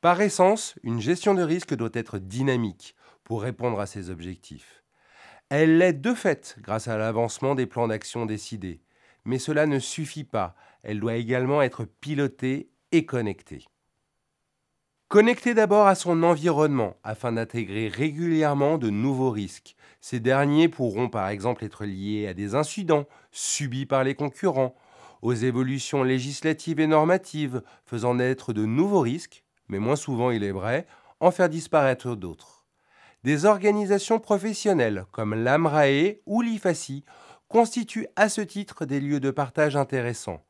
Par essence, une gestion de risque doit être dynamique pour répondre à ses objectifs. Elle l'est de fait grâce à l'avancement des plans d'action décidés, mais cela ne suffit pas, elle doit également être pilotée et connectée. Connectée d'abord à son environnement afin d'intégrer régulièrement de nouveaux risques. Ces derniers pourront par exemple être liés à des incidents subis par les concurrents, aux évolutions législatives et normatives faisant naître de nouveaux risques mais moins souvent il est vrai, en faire disparaître d'autres. Des organisations professionnelles comme l'AMRAE ou l'IFACI constituent à ce titre des lieux de partage intéressants.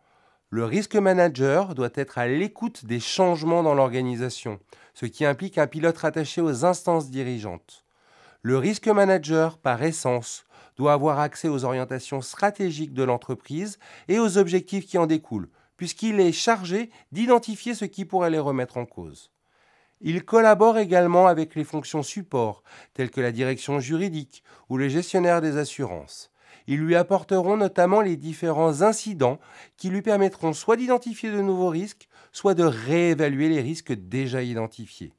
Le risk manager doit être à l'écoute des changements dans l'organisation, ce qui implique un pilote rattaché aux instances dirigeantes. Le risk manager, par essence, doit avoir accès aux orientations stratégiques de l'entreprise et aux objectifs qui en découlent, puisqu'il est chargé d'identifier ce qui pourrait les remettre en cause. Il collabore également avec les fonctions support, telles que la direction juridique ou les gestionnaires des assurances. Ils lui apporteront notamment les différents incidents qui lui permettront soit d'identifier de nouveaux risques, soit de réévaluer les risques déjà identifiés.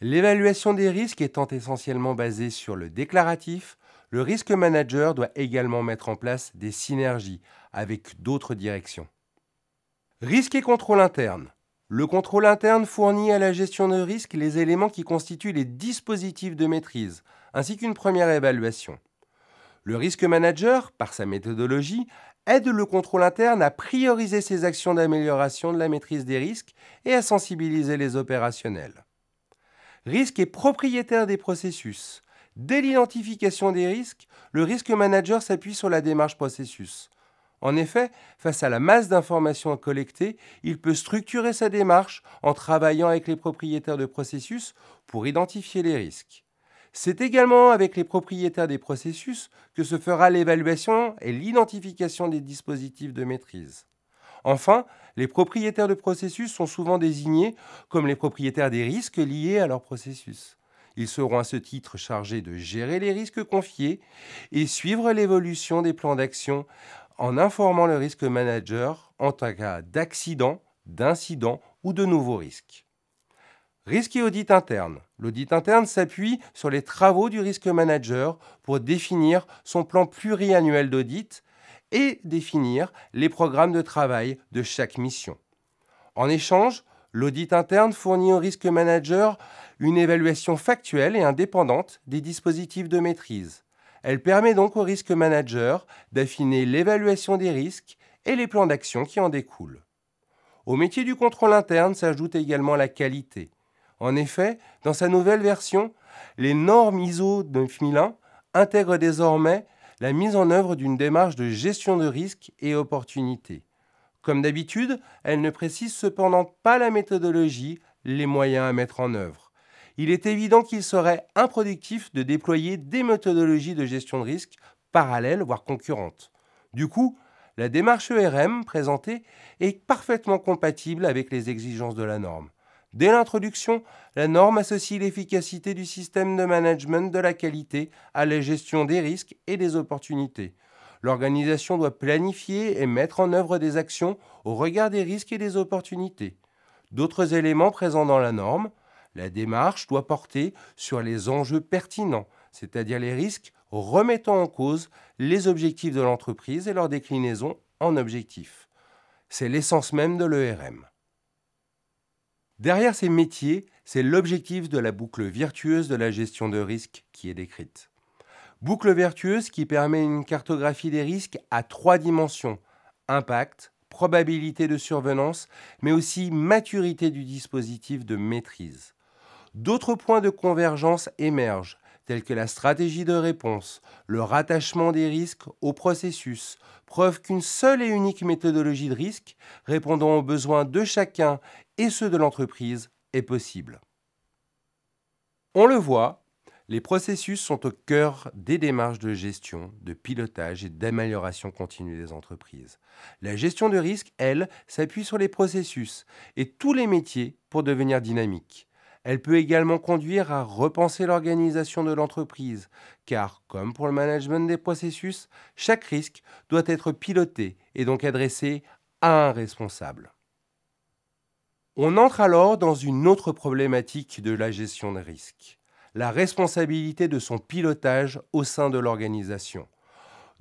L'évaluation des risques étant essentiellement basée sur le déclaratif, le risque manager doit également mettre en place des synergies avec d'autres directions. Risque et contrôle interne. Le contrôle interne fournit à la gestion de risque les éléments qui constituent les dispositifs de maîtrise, ainsi qu'une première évaluation. Le risque manager, par sa méthodologie, aide le contrôle interne à prioriser ses actions d'amélioration de la maîtrise des risques et à sensibiliser les opérationnels. Risque est propriétaire des processus. Dès l'identification des risques, le risque manager s'appuie sur la démarche processus. En effet, face à la masse d'informations collectées, il peut structurer sa démarche en travaillant avec les propriétaires de processus pour identifier les risques. C'est également avec les propriétaires des processus que se fera l'évaluation et l'identification des dispositifs de maîtrise. Enfin, les propriétaires de processus sont souvent désignés comme les propriétaires des risques liés à leur processus. Ils seront à ce titre chargés de gérer les risques confiés et suivre l'évolution des plans d'action en informant le risque manager en cas d'accident, d'incident ou de nouveau risque. Risque et audit interne. L'audit interne s'appuie sur les travaux du risque manager pour définir son plan pluriannuel d'audit et définir les programmes de travail de chaque mission. En échange, l'audit interne fournit au risque manager une évaluation factuelle et indépendante des dispositifs de maîtrise elle permet donc au risque manager d'affiner l'évaluation des risques et les plans d'action qui en découlent. Au métier du contrôle interne s'ajoute également la qualité. En effet, dans sa nouvelle version, les normes ISO 9001 intègrent désormais la mise en œuvre d'une démarche de gestion de risques et opportunités. Comme d'habitude, elle ne précise cependant pas la méthodologie, les moyens à mettre en œuvre il est évident qu'il serait improductif de déployer des méthodologies de gestion de risques parallèles, voire concurrentes. Du coup, la démarche ERM présentée est parfaitement compatible avec les exigences de la norme. Dès l'introduction, la norme associe l'efficacité du système de management de la qualité à la gestion des risques et des opportunités. L'organisation doit planifier et mettre en œuvre des actions au regard des risques et des opportunités. D'autres éléments présents dans la norme, la démarche doit porter sur les enjeux pertinents, c'est-à-dire les risques remettant en cause les objectifs de l'entreprise et leur déclinaison en objectifs. C'est l'essence même de l'ERM. Derrière ces métiers, c'est l'objectif de la boucle vertueuse de la gestion de risque qui est décrite. Boucle vertueuse qui permet une cartographie des risques à trois dimensions impact, probabilité de survenance, mais aussi maturité du dispositif de maîtrise d'autres points de convergence émergent, tels que la stratégie de réponse, le rattachement des risques au processus, preuve qu'une seule et unique méthodologie de risque, répondant aux besoins de chacun et ceux de l'entreprise, est possible. On le voit, les processus sont au cœur des démarches de gestion, de pilotage et d'amélioration continue des entreprises. La gestion de risque, elle, s'appuie sur les processus et tous les métiers pour devenir dynamique. Elle peut également conduire à repenser l'organisation de l'entreprise, car, comme pour le management des processus, chaque risque doit être piloté et donc adressé à un responsable. On entre alors dans une autre problématique de la gestion des risques, la responsabilité de son pilotage au sein de l'organisation.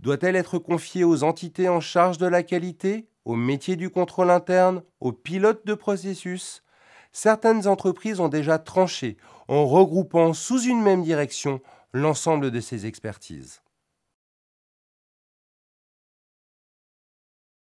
Doit-elle être confiée aux entités en charge de la qualité, aux métiers du contrôle interne, aux pilotes de processus certaines entreprises ont déjà tranché en regroupant sous une même direction l'ensemble de ces expertises.